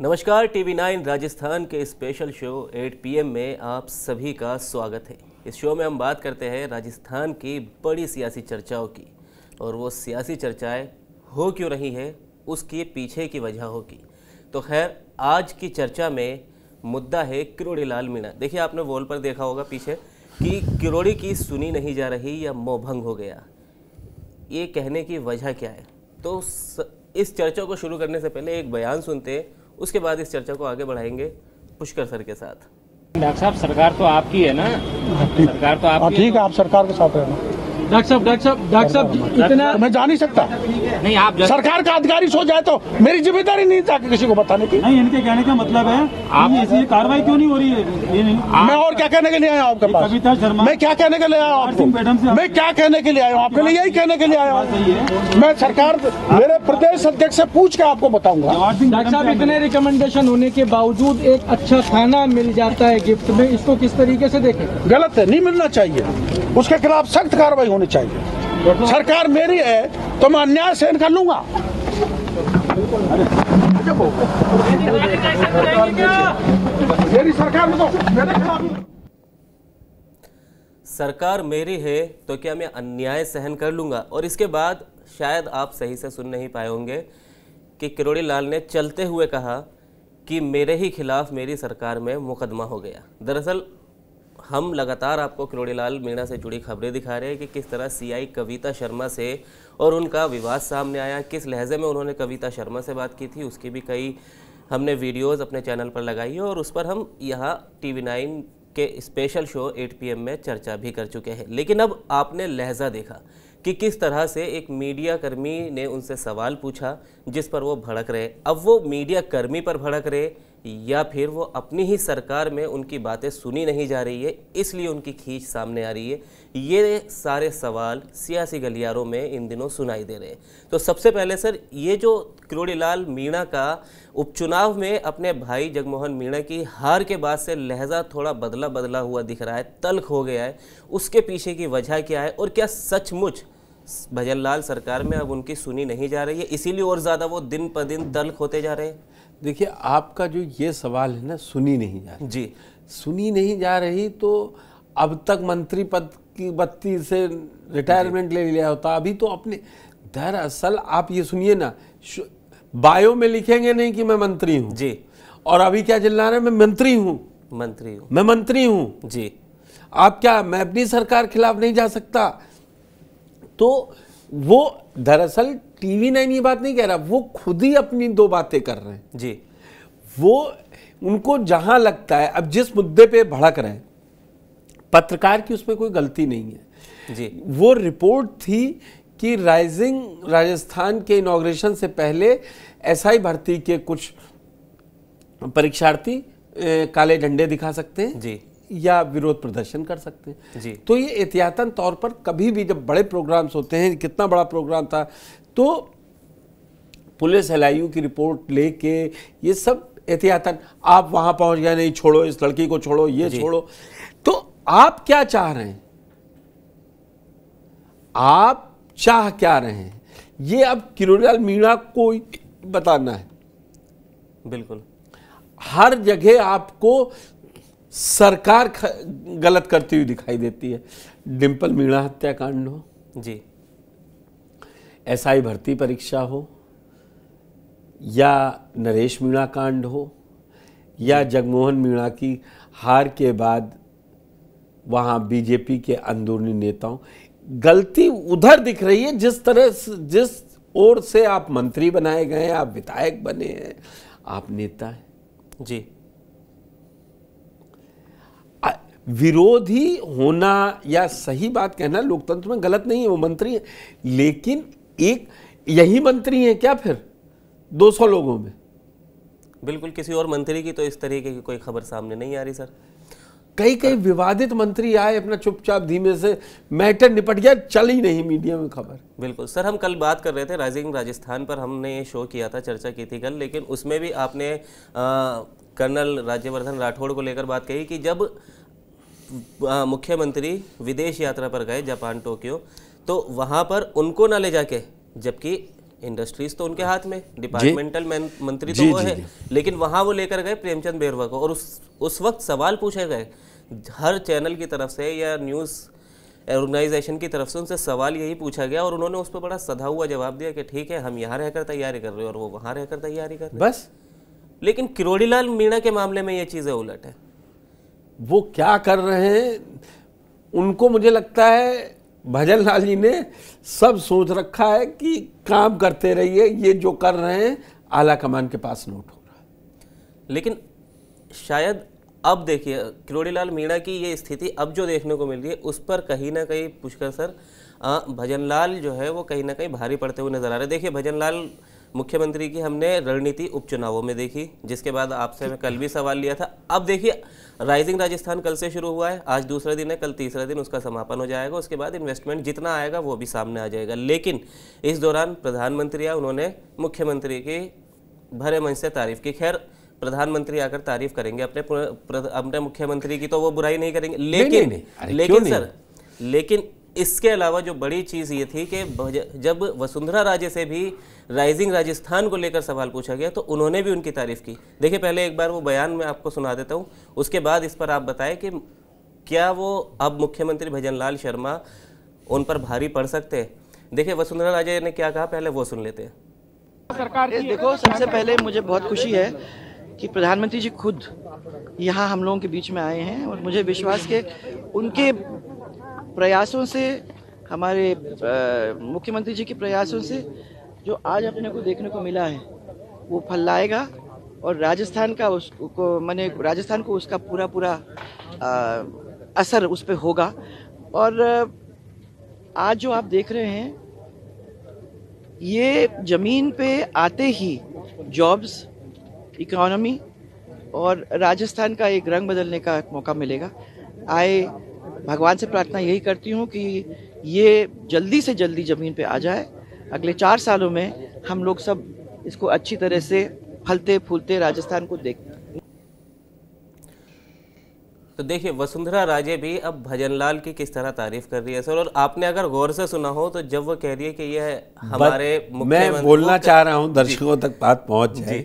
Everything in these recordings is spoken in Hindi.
नमस्कार टीवी नाइन राजस्थान के स्पेशल शो 8 पीएम में आप सभी का स्वागत है इस शो में हम बात करते हैं राजस्थान की बड़ी सियासी चर्चाओं की और वो सियासी चर्चाएं हो क्यों रही हैं उसके पीछे की वजह होगी तो खैर आज की चर्चा में मुद्दा है किरोड़ी लाल मीणा देखिए आपने वॉल पर देखा होगा पीछे कि किरोड़ी की सुनी नहीं जा रही या मोभंग हो गया ये कहने की वजह क्या है तो इस चर्चा को शुरू करने से पहले एक बयान सुनते हैं उसके बाद इस चर्चा को आगे बढ़ाएंगे पुष्कर सर के साथ डॉक्टर साहब सरकार तो आपकी है ना हाँ, सरकार तो आपकी हाँ, ठीक तो- है आप सरकार के साथ रहना डॉक्टर साहब डॉक्टर साहब डॉक्टर साहब इतना मैं जा नहीं सकता नहीं आप सरकार का अधिकारी सो जाए तो मेरी जिम्मेदारी नहीं था कि किसी को बताने की नहीं इनके कहने का मतलब है आप ऐसी कार्रवाई क्यों नहीं हो रही है मैं और क्या कहने के लिए आया आपके पास कविता शर्मा मैं क्या कहने के लिए आया आपको मैं क्या कहने के लिए आया हूँ आपके लिए यही कहने के लिए आया हूँ मैं सरकार मेरे प्रदेश अध्यक्ष ऐसी पूछ के आपको बताऊंगा डॉक्टर साहब इतने रिकमेंडेशन होने के बावजूद एक अच्छा खाना मिल जाता है गिफ्ट में इसको किस तरीके ऐसी देखे गलत है नहीं मिलना चाहिए उसके खिलाफ सख्त कार्रवाई होनी चाहिए सरकार मेरी है तो मैं अन्याय सहन कर लूंगा तो सरकार मेरी है तो क्या मैं अन्याय सहन कर लूंगा और इसके बाद शायद आप सही से सुन नहीं पाए होंगे कि किरोड़ी लाल ने चलते हुए कहा कि मेरे ही खिलाफ मेरी सरकार में मुकदमा हो गया दरअसल हम लगातार आपको किरोड़ीलाल मीणा से जुड़ी खबरें दिखा रहे हैं कि किस तरह सीआई कविता शर्मा से और उनका विवाद सामने आया किस लहजे में उन्होंने कविता शर्मा से बात की थी उसकी भी कई हमने वीडियोस अपने चैनल पर लगाई है और उस पर हम यहाँ टी वी नाइन के स्पेशल शो 8 पीएम में चर्चा भी कर चुके हैं लेकिन अब आपने लहजा देखा कि किस तरह से एक मीडिया कर्मी ने उनसे सवाल पूछा जिस पर वो भड़क रहे अब वो मीडिया कर्मी पर भड़क रहे या फिर वो अपनी ही सरकार में उनकी बातें सुनी नहीं जा रही है इसलिए उनकी खींच सामने आ रही है ये सारे सवाल सियासी गलियारों में इन दिनों सुनाई दे रहे हैं तो सबसे पहले सर ये जो किरोड़ीलाल मीणा का उपचुनाव में अपने भाई जगमोहन मीणा की हार के बाद से लहजा थोड़ा बदला बदला हुआ दिख रहा है तलख हो गया है उसके पीछे की वजह क्या है और क्या सचमुच भजन लाल सरकार में अब उनकी सुनी नहीं जा रही है इसीलिए और ज़्यादा वो दिन पर दिन दल होते जा रहे हैं देखिए आपका जो ये सवाल है ना सुनी नहीं जा रही जी सुनी नहीं जा रही तो अब तक मंत्री पद की बत्ती से रिटायरमेंट ले लिया होता अभी तो अपने दरअसल आप ये सुनिए ना बायो में लिखेंगे नहीं कि मैं मंत्री हूँ जी और अभी क्या चिल्ला रहे मैं मंत्री हूँ मंत्री हूँ मैं मंत्री हूँ जी आप क्या मैं अपनी सरकार खिलाफ नहीं जा सकता तो वो दरअसल टीवी नाइन ये बात नहीं कह रहा वो खुद ही अपनी दो बातें कर रहे हैं जी वो उनको जहां लगता है अब जिस मुद्दे पे भड़क रहे हैं पत्रकार की उसमें कोई गलती नहीं है जी वो रिपोर्ट थी कि राइजिंग राजस्थान के इनाग्रेशन से पहले एसआई भर्ती के कुछ परीक्षार्थी काले झंडे दिखा सकते हैं जी या विरोध प्रदर्शन कर सकते हैं जी तो ये एहतियातन तौर पर कभी भी जब बड़े प्रोग्राम्स होते हैं कितना बड़ा प्रोग्राम था तो पुलिस एल की रिपोर्ट लेके ये सब एहतियातन आप वहाँ पहुँच गए नहीं छोड़ो इस लड़की को छोड़ो ये छोड़ो तो आप क्या चाह रहे हैं आप चाह क्या रहे हैं ये अब किरोड़ियाल मीणा को बताना है बिल्कुल हर जगह आपको सरकार गलत करती हुई दिखाई देती है डिम्पल मीणा हत्याकांड हो जी एसआई भर्ती परीक्षा हो या नरेश मीणा कांड हो या जगमोहन मीणा की हार के बाद वहाँ बीजेपी के अंदरूनी नेताओं गलती उधर दिख रही है जिस तरह जिस ओर से आप मंत्री बनाए गए हैं आप विधायक बने हैं आप नेता हैं जी विरोधी होना या सही बात कहना लोकतंत्र में गलत नहीं है वो मंत्री है लेकिन एक यही मंत्री हैं क्या फिर 200 लोगों में बिल्कुल किसी और मंत्री की तो इस तरीके की कोई खबर सामने नहीं आ रही सर कई कई विवादित मंत्री आए अपना चुपचाप धीमे से मैटर निपट गया चल ही नहीं मीडिया में खबर बिल्कुल सर हम कल बात कर रहे थे राइजिंग राजस्थान पर हमने शो किया था चर्चा की थी कल लेकिन उसमें भी आपने आ, कर्नल राज्यवर्धन राठौड़ को लेकर बात कही कि जब मुख्यमंत्री विदेश यात्रा पर गए जापान टोक्यो तो वहाँ पर उनको ना ले जाके जबकि इंडस्ट्रीज तो उनके हाथ में डिपार्टमेंटल मंत्री तो जी, तो वो है लेकिन वहाँ वो लेकर गए प्रेमचंद बेरवा को और उस उस वक्त सवाल पूछे गए हर चैनल की तरफ से या न्यूज़ ऑर्गेनाइजेशन की तरफ से उनसे सवाल यही पूछा गया और उन्होंने उस पर बड़ा सधा हुआ जवाब दिया कि ठीक है हम यहाँ रहकर तैयारी कर रहे हैं और वो वहाँ रहकर तैयारी कर रहे हैं बस लेकिन किरोड़ीलाल मीणा के मामले में ये चीज़ें उलट है वो क्या कर रहे हैं उनको मुझे लगता है भजन लाल जी ने सब सोच रखा है कि काम करते रहिए ये जो कर रहे हैं आला कमान के पास नोट हो रहा है लेकिन शायद अब देखिए लाल मीणा की ये स्थिति अब जो देखने को मिल रही है उस पर कहीं ना कहीं पुष्कर सर भजन लाल जो है वो कहीं ना कहीं भारी पड़ते हुए नजर आ रहे हैं देखिए भजन लाल मुख्यमंत्री की हमने रणनीति उपचुनावों में देखी जिसके बाद आपसे मैं कल भी सवाल लिया था अब देखिए राइजिंग राजस्थान कल से शुरू हुआ है आज दूसरा दिन है कल तीसरा दिन उसका समापन हो जाएगा उसके बाद इन्वेस्टमेंट जितना आएगा वो भी सामने आ जाएगा लेकिन इस दौरान प्रधानमंत्री या उन्होंने मुख्यमंत्री की भरे मंच से तारीफ की खैर प्रधानमंत्री आकर तारीफ करेंगे अपने अपने मुख्यमंत्री की तो वो बुराई नहीं करेंगे लेकिन लेकिन सर लेकिन इसके अलावा जो बड़ी चीज़ ये थी कि जब वसुंधरा राजे से भी राइजिंग राजस्थान को लेकर सवाल पूछा गया तो उन्होंने भी उनकी तारीफ़ की देखिए पहले एक बार वो बयान मैं आपको सुना देता हूँ उसके बाद इस पर आप बताएं कि क्या वो अब मुख्यमंत्री भजन लाल शर्मा उन पर भारी पड़ सकते हैं देखिए वसुंधरा राजे ने क्या कहा पहले वो सुन लेते हैं सरकार देखो सबसे पहले मुझे बहुत खुशी है कि प्रधानमंत्री जी खुद यहाँ हम लोगों के बीच में आए हैं और मुझे विश्वास के उनके प्रयासों से हमारे मुख्यमंत्री जी के प्रयासों से जो आज अपने को देखने को मिला है वो फल लाएगा और राजस्थान का उसको मैंने राजस्थान को उसका पूरा पूरा आ, असर उस पर होगा और आज जो आप देख रहे हैं ये ज़मीन पे आते ही जॉब्स इकोनॉमी और राजस्थान का एक रंग बदलने का मौका मिलेगा आए भगवान से प्रार्थना यही करती हूँ कि ये जल्दी से जल्दी ज़मीन पे आ जाए अगले चार सालों में हम लोग सब इसको अच्छी तरह से फलते फूलते राजस्थान को देख तो देखिए वसुंधरा राजे भी अब भजनलाल की किस तरह तारीफ कर रही है सर और आपने अगर गौर से सुना हो तो जब वो कह रही है कि यह हमारे मैं बोलना चाह रहा हूँ दर्शकों तक बात पहुंच जाए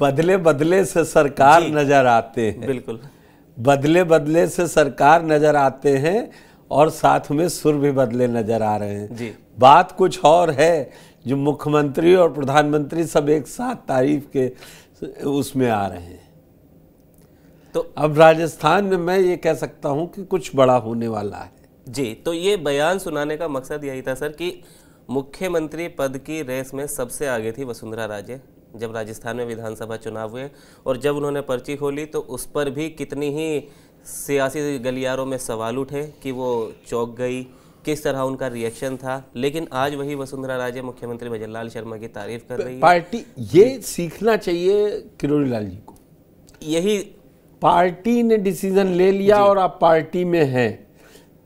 बदले बदले से सरकार नजर आते हैं बिल्कुल बदले बदले से सरकार नज़र आते हैं और साथ में सुर भी बदले नज़र आ रहे हैं जी बात कुछ और है जो मुख्यमंत्री और प्रधानमंत्री सब एक साथ तारीफ के उसमें आ रहे हैं तो अब राजस्थान में मैं ये कह सकता हूँ कि कुछ बड़ा होने वाला है जी तो ये बयान सुनाने का मकसद यही था सर कि मुख्यमंत्री पद की रेस में सबसे आगे थी वसुंधरा राजे जब राजस्थान में विधानसभा चुनाव हुए और जब उन्होंने पर्ची खोली तो उस पर भी कितनी ही सियासी गलियारों में सवाल उठे कि वो चौक गई किस तरह उनका रिएक्शन था लेकिन आज वही वसुंधरा राजे मुख्यमंत्री भजनलाल शर्मा की तारीफ कर रही है पार्टी ये सीखना चाहिए किरोड़ी लाल जी को यही पार्टी ने डिसीजन ले लिया और आप पार्टी में हैं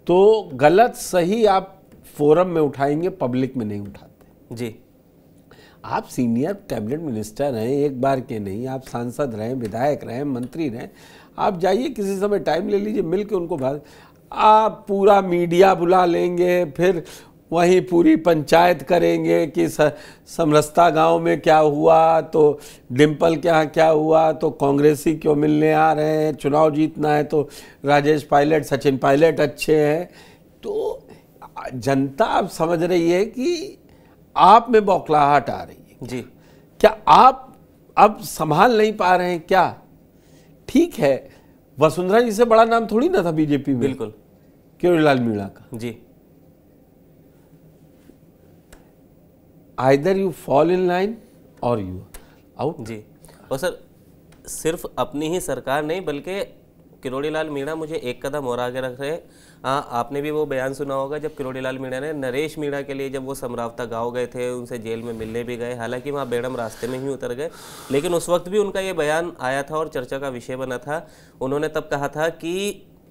तो गलत सही आप फोरम में उठाएंगे पब्लिक में नहीं उठाते जी आप सीनियर कैबिनेट मिनिस्टर हैं एक बार के नहीं आप सांसद रहें विधायक रहें मंत्री रहें आप जाइए किसी समय टाइम ले लीजिए मिल के उनको भाग आप पूरा मीडिया बुला लेंगे फिर वहीं पूरी पंचायत करेंगे कि समरसता गांव में क्या हुआ तो डिम्पल के यहाँ क्या हुआ तो कांग्रेसी क्यों मिलने आ रहे हैं चुनाव जीतना है तो राजेश पायलट सचिन पायलट अच्छे हैं तो जनता अब समझ रही है कि आप में बौखलाहट आ रही है जी क्या आप अब संभाल नहीं पा रहे हैं क्या ठीक है वसुंधरा जी से बड़ा नाम थोड़ी ना था बीजेपी में बिल्कुल किरोड़ीलाल मीणा का जी either you fall in line or you out जी और सर सिर्फ अपनी ही सरकार नहीं बल्कि किरोड़ी लाल मीणा मुझे एक कदम और आगे रख रहे हैं आपने भी वो बयान सुना होगा जब किरोड़ी लाल मीणा ने नरेश मीणा के लिए जब वो समरावता गाँव गए थे उनसे जेल में मिलने भी गए हालांकि वहाँ बेड़म रास्ते में ही उतर गए लेकिन उस वक्त भी उनका ये बयान आया था और चर्चा का विषय बना था उन्होंने तब कहा था कि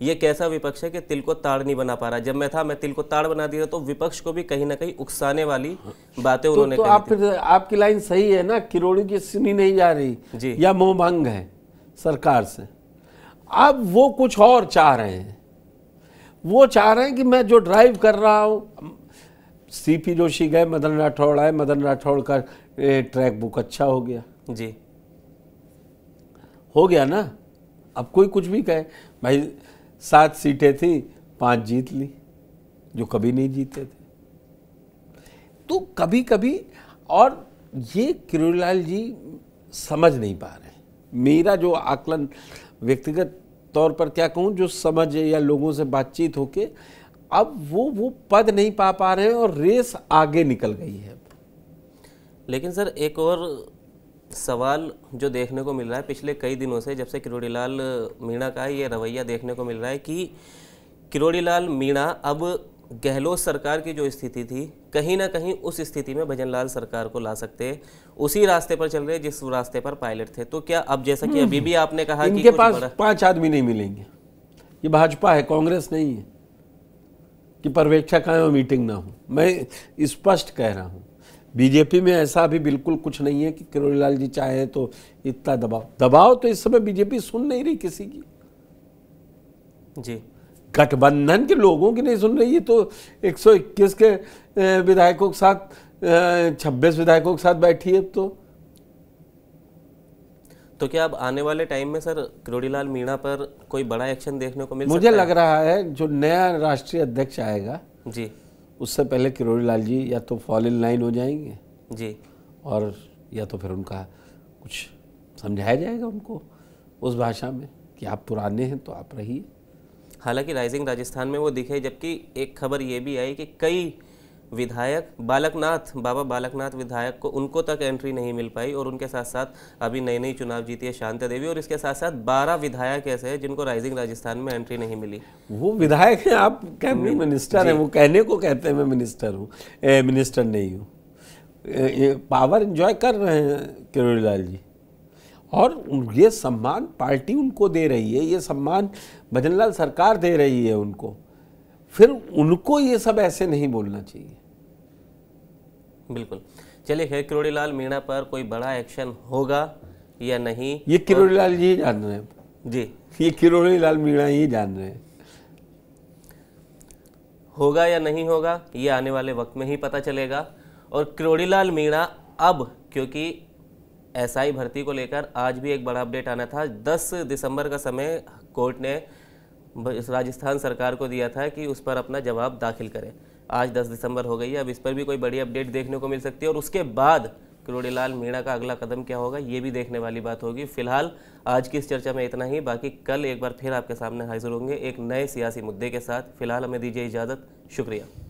ये कैसा विपक्ष है कि तिल को ताड़ नहीं बना पा रहा जब मैं था मैं तिल को ताड़ बना दिया तो विपक्ष को भी कहीं ना कहीं उकसाने वाली बातें उन्होंने तो, तो आप फिर आपकी लाइन सही है ना किरोड़ी की सुनी नहीं जा रही या मोह है सरकार से अब वो कुछ और चाह रहे हैं वो चाह रहे हैं कि मैं जो ड्राइव कर रहा हूँ सी पी जोशी गए मदन राठौड़ आए मदन राठौड़ का ट्रैक बुक अच्छा हो गया जी हो गया ना अब कोई कुछ भी कहे भाई सात सीटें थी पांच जीत ली जो कभी नहीं जीते थे तो कभी कभी और ये किरोलाल जी समझ नहीं पा रहे मेरा जो आकलन व्यक्तिगत तौर पर क्या कहूँ जो समझ या लोगों से बातचीत होके अब वो वो पद नहीं पा पा रहे हैं और रेस आगे निकल गई है लेकिन सर एक और सवाल जो देखने को मिल रहा है पिछले कई दिनों से जब से किरोड़ीलाल मीणा का ये रवैया देखने को मिल रहा है कि किरोड़ीलाल मीणा अब गहलोत सरकार की जो स्थिति थी कहीं ना कहीं उस स्थिति में भजन लाल सरकार को ला सकते उसी रास्ते पर चल रहे जिस रास्ते पर पायलट थे तो क्या अब जैसा कि अभी भी आपने कहा कि पास पांच आदमी नहीं मिलेंगे ये भाजपा है कांग्रेस नहीं है कि पर्यवेक्षक आए और मीटिंग ना हो मैं स्पष्ट कह रहा हूँ बीजेपी में ऐसा भी बिल्कुल कुछ नहीं है कि लाल जी चाहे तो इतना दबाव दबाव तो इस समय बीजेपी सुन नहीं रही किसी की जी गठबंधन के लोगों की नहीं सुन रही है तो 121 के विधायकों के साथ 26 विधायकों के साथ बैठी है तो तो क्या अब आने वाले टाइम में सर किरोड़ीलाल मीणा पर कोई बड़ा एक्शन देखने को मिल मुझे लग है? रहा है जो नया राष्ट्रीय अध्यक्ष आएगा जी उससे पहले किरोड़ीलाल जी या तो फॉल इन लाइन हो जाएंगे जी और या तो फिर उनका कुछ समझाया जाएगा उनको उस भाषा में कि आप पुराने हैं तो आप रहिए हालांकि राइजिंग राजस्थान में वो दिखे जबकि एक खबर ये भी आई कि कई विधायक बालकनाथ बाबा बालकनाथ विधायक को उनको तक एंट्री नहीं मिल पाई और उनके साथ साथ अभी नई नई चुनाव जीती है शांता देवी और इसके साथ साथ बारह विधायक ऐसे हैं जिनको राइजिंग राजस्थान में एंट्री नहीं मिली वो विधायक हैं आप कैबिनेट मिनिस्टर हैं वो कहने को कहते हैं मैं मिनिस्टर हूँ मिनिस्टर नहीं हूँ पावर इंजॉय कर रहे हैं लाल जी और ये सम्मान पार्टी उनको दे रही है ये सम्मान भजन सरकार दे रही है उनको फिर उनको ये सब ऐसे नहीं बोलना चाहिए बिल्कुल चलिए खैर किरोड़ी लाल मीणा पर कोई बड़ा एक्शन होगा या नहीं ये किरोड़ी लाल जी जान रहे हैं जी ये किरोड़ी लाल मीणा ही जान रहे हैं होगा या नहीं होगा ये आने वाले वक्त में ही पता चलेगा और किरोड़ी लाल मीणा अब क्योंकि एसआई भर्ती को लेकर आज भी एक बड़ा अपडेट आना था 10 दिसंबर का समय कोर्ट ने राजस्थान सरकार को दिया था कि उस पर अपना जवाब दाखिल करें आज 10 दिसंबर हो गई है अब इस पर भी कोई बड़ी अपडेट देखने को मिल सकती है और उसके बाद किरोड़ीलाल मीणा का अगला कदम क्या होगा ये भी देखने वाली बात होगी फिलहाल आज की इस चर्चा में इतना ही बाकी कल एक बार फिर आपके सामने हाजिर होंगे एक नए सियासी मुद्दे के साथ फिलहाल हमें दीजिए इजाज़त शुक्रिया